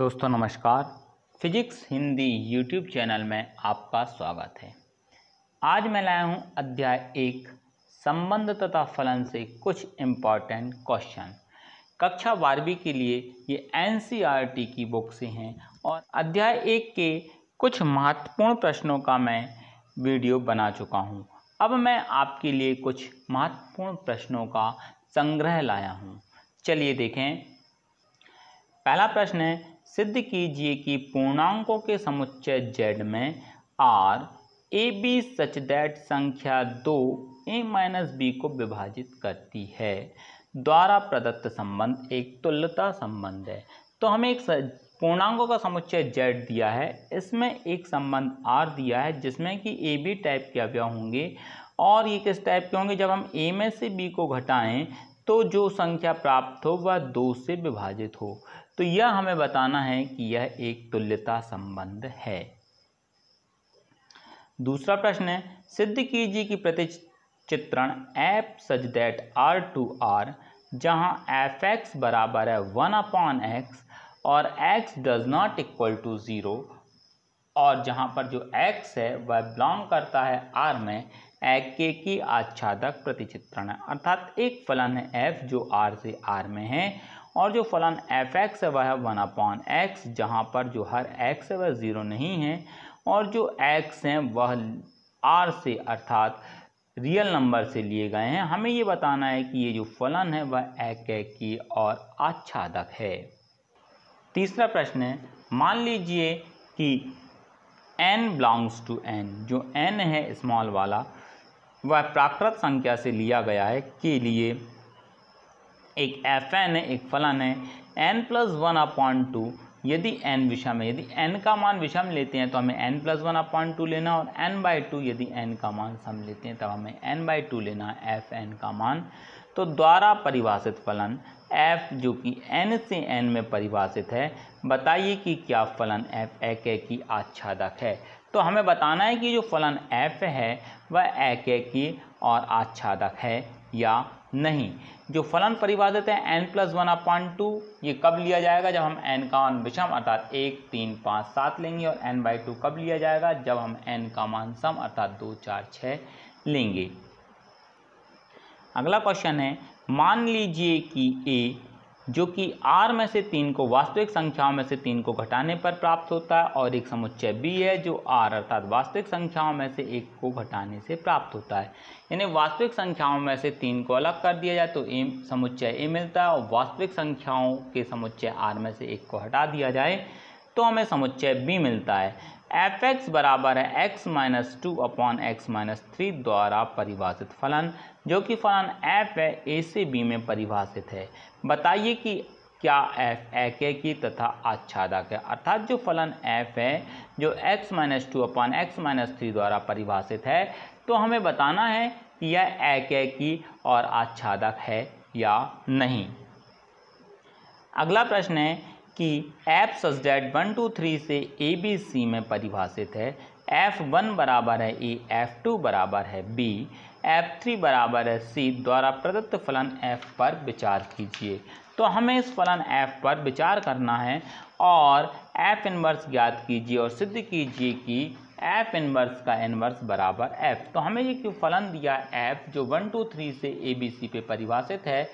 दोस्तों नमस्कार physics Hindi YouTube channel में आपका स्वागत है आज मैं लाया हूं अध्याय एक संबंध तथा फलन से कुछ इम्पॉर्टेंट क्वेश्चन कक्षा बारहवीं के लिए ये एनसीईआरटी e की बुक से हैं और अध्याय एक के कुछ महत्वपूर्ण प्रश्नों का मैं वीडियो बना चुका हूं अब मैं आपके लिए कुछ महत्वपूर्ण प्रश्नों का संग्रह लाया हूँ चलिए देखें पहला प्रश्न है सिद्ध कीजिए कि पूर्णांकों के समुच्चय जेड में R a b such that संख्या दो ए माइनस बी को विभाजित करती है द्वारा प्रदत्त संबंध एक तुल्यता संबंध है तो हमें एक पूर्णांकों का समुच्चय जेड दिया है इसमें एक संबंध आर दिया है जिसमें कि ए बी टाइप के अवयव होंगे और ये किस टाइप के होंगे जब हम ए में से बी को घटाएं तो जो संख्या प्राप्त हो वह दो से विभाजित हो तो यह हमें बताना है कि यह एक तुल्यता संबंध है दूसरा प्रश्न है सिद्ध कीजिए कि प्रतिचित्रण f such that R to R जहाँ एफ एक्स बराबर है वन अपॉन एक्स और x does not equal to zero और जहाँ पर जो एक्स है वह बिलोंग करता है आर में एक की आच्छादक प्रतिचित्रण है अर्थात एक फलन है एफ जो आर से आर में है और जो फलन एफ एक्स है वह वन अपॉन एक्स जहाँ पर जो हर एक्स है वह ज़ीरो नहीं है और जो एक्स हैं वह आर से अर्थात रियल नंबर से लिए गए हैं हमें ये बताना है कि ये जो फलन है वह एक एक की और आच्छादक है तीसरा प्रश्न है मान लीजिए कि एन बिलोंग्स टू एन जो एन है स्मॉल वाला वह प्राकृत संख्या से लिया गया है के लिए एक एफ एन है एक फलन है n plus one upon two यदि एन विषम है यदि एन का मान विषम लेते हैं तो हमें n plus one upon two लेना और एन बाई टू यदि एन का मान सम लेते हैं तब हमें एन बाई टू लेना एफ एन का मान तो द्वारा परिभाषित फलन एफ जो कि एन से एन में परिभाषित है बताइए कि क्या फलन एफ एक की आच्छादक है तो हमें बताना है कि जो फलन एफ है वह एक की और आच्छादक है या नहीं जो फलन परिवार है n plus one upon two ये कब लिया जाएगा जब हम एन का मान विषम अर्थात एक तीन पाँच सात लेंगे और एन बाई टू कब लिया जाएगा जब हम एन का मान सम अर्थात दो चार छः लेंगे अगला क्वेश्चन है मान लीजिए कि ए जो कि आर में से तीन को वास्तविक संख्याओं में से तीन को घटाने पर प्राप्त होता है और एक समुच्चय बी है जो आर अर्थात वास्तविक संख्याओं में से एक को घटाने से प्राप्त होता है यानी वास्तविक संख्याओं में से तीन को अलग कर दिया जाए तो ए समुच्चय ए मिलता है और वास्तविक संख्याओं के समुच्चय आर में से एक को हटा दिया जाए तो हमें समुच्चय बी मिलता है एफ एक्स बराबर है x minus two upon x minus three द्वारा परिभाषित फलन जो कि फलन एफ है ए से बी में परिभाषित है बताइए कि क्या एफ एक है की तथा आच्छादक है अर्थात जो फलन एफ है जो x minus two upon x minus three द्वारा परिभाषित है तो हमें बताना है कि यह एक है की और आच्छादक है या नहीं अगला प्रश्न है कि f such that one two three से ए बी सी में परिभाषित है एफ वन बराबर है ए एफ टू बराबर है बी एफ थ्री बराबर है सी द्वारा प्रदत्त फलन एफ पर विचार कीजिए तो हमें इस फलन एफ पर विचार करना है और एफ इनवर्स ज्ञात कीजिए और सिद्ध कीजिए कि एफ इनवर्स का इनवर्स बराबर एफ तो हमें ये क्यों फलन दिया एफ जो वन टू थ्री से ए बी सी पे परिभाषित है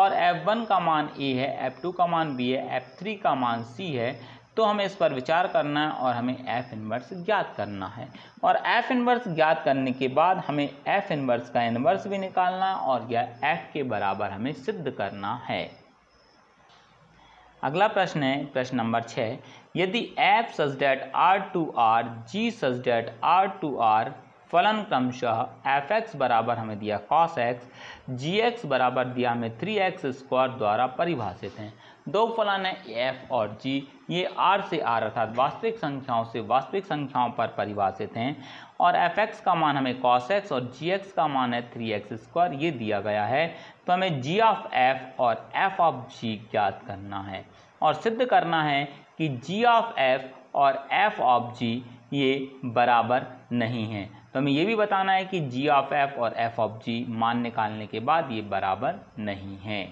और एफ वन का मान ए है एफ टू का मान बी है एफ थ्री का मान सी है तो हमें इस पर विचार करना है और हमें एफ इनवर्स ज्ञात करना है और एफ इनवर्स ज्ञात करने के बाद हमें एफ इनवर्स का इनवर्स भी निकालना है और यह एफ के बराबर हमें सिद्ध करना है अगला प्रश्न है प्रश्न नंबर छः यदि f such that R to R g such that R to are फलन क्रमशः एफ एक्स बराबर हमें दिया कॉस एक्स जी एक्स बराबर दिया हमें थ्री एक्स स्क्वायर द्वारा परिभाषित हैं दो फलन है एफ और जी ये आर से आर अर्थात वास्तविक संख्याओं से वास्तविक संख्याओं पर परिभाषित हैं और एफ एक्स का मान हमें कॉस एक्स और जी एक्स का मान है थ्री एक्स स्क्वायर ये दिया गया है तो हमें जी ऑफ एफ और एफ ऑफ जी ज्ञात करना है और सिद्ध करना है कि जी ऑफ एफ और एफ ऑफ जी ये बराबर नहीं है तो हमें ये भी बताना है कि जी ऑफ एफ और एफ ऑफ जी मान निकालने के बाद ये बराबर नहीं है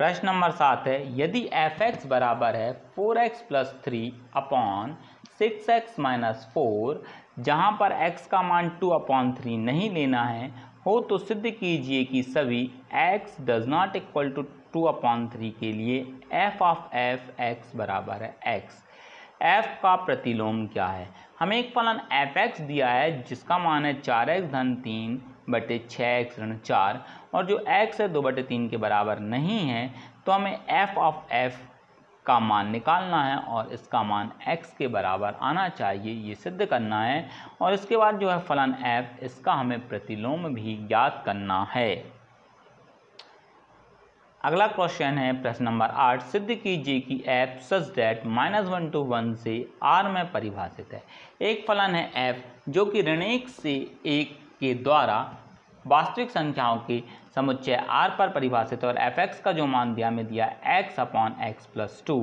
प्रश्न नंबर सात है यदि एफ एक्स बराबर है four x plus three upon six x minus four जहाँ पर x का मान टू अपॉन थ्री नहीं लेना है हो तो सिद्ध कीजिए कि सभी x does not equal to two upon three के लिए f ऑफ f x बराबर है x f का प्रतिलोम क्या है हमें एक फलन एफ एक्स दिया है जिसका मान है चार एक्स धन तीन बटे छः एक्स ऋण चार और जो एक्स है दो बटे तीन के बराबर नहीं है तो हमें एफ ऑफ एफ का मान निकालना है और इसका मान x के बराबर आना चाहिए ये सिद्ध करना है और इसके बाद जो है फलन f इसका हमें प्रतिलोम भी ज्ञात करना है अगला क्वेश्चन है प्रश्न नंबर आठ सिद्ध कीजिए कि f such that minus one to one से r में परिभाषित है एक फलन है f जो कि ऋण एक से एक के द्वारा वास्तविक संख्याओं के समुच्चय आर पर परिभाषित और एफ एक्स का जो मान दिया हमें दिया x upon x plus two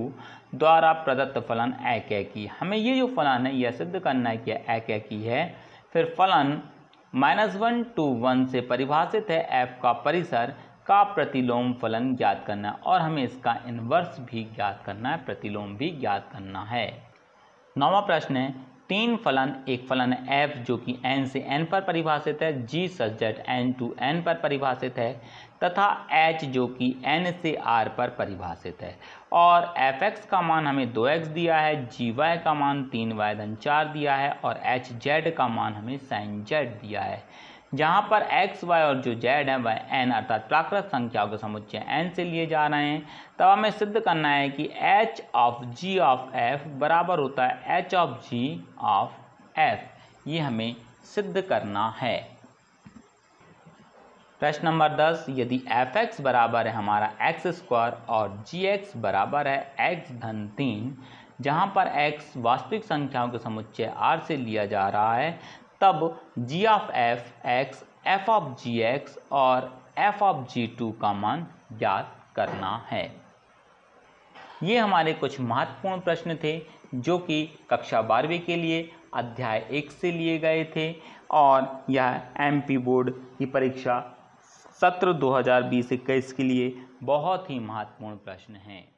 द्वारा प्रदत्त फलन एक कै की हमें ये जो फलन है यह सिद्ध करना है कि एक कै की है फिर फलन माइनस वन टू वन से परिभाषित है एफ का परिसर का प्रतिलोम फलन ज्ञात करना है और हमें इसका इन्वर्स भी ज्ञात करना है प्रतिलोम भी ज्ञात करना है नौवा प्रश्न है तीन फलन एक फलन एफ जो कि एन से एन पर परिभाषित है g subject N to N पर परिभाषित है तथा एच जो कि एन से आर पर परिभाषित है और एफ एक्स का मान हमें दो एक्स दिया है जी वाई का मान तीन वाई धन चार दिया है और एच जेड का मान हमें साइन जेड दिया है जहाँ पर एक्स वाई और जो जेड है वह एन अर्थात प्राकृत संख्याओं के समुच्चय एन से लिए जा रहे हैं तब हमें सिद्ध करना है कि h of g of f बराबर होता है h of g of f ये हमें सिद्ध करना है प्रश्न नंबर दस यदि एफ एक्स बराबर है हमारा एक्स स्क्वायर और जी एक्स बराबर है एक्स धन तीन जहाँ पर एक्स वास्तविक संख्याओं के समुच्चय आर से लिया जा रहा है तब g of f x f of g x और एफ ऑफ जी टू का मान ज्ञात करना है ये हमारे कुछ महत्वपूर्ण प्रश्न थे जो कि कक्षा बारहवीं के लिए अध्याय एक से लिए गए थे और यह एमपी बोर्ड की परीक्षा सत्र 2020 इक्कीस के लिए बहुत ही महत्वपूर्ण प्रश्न हैं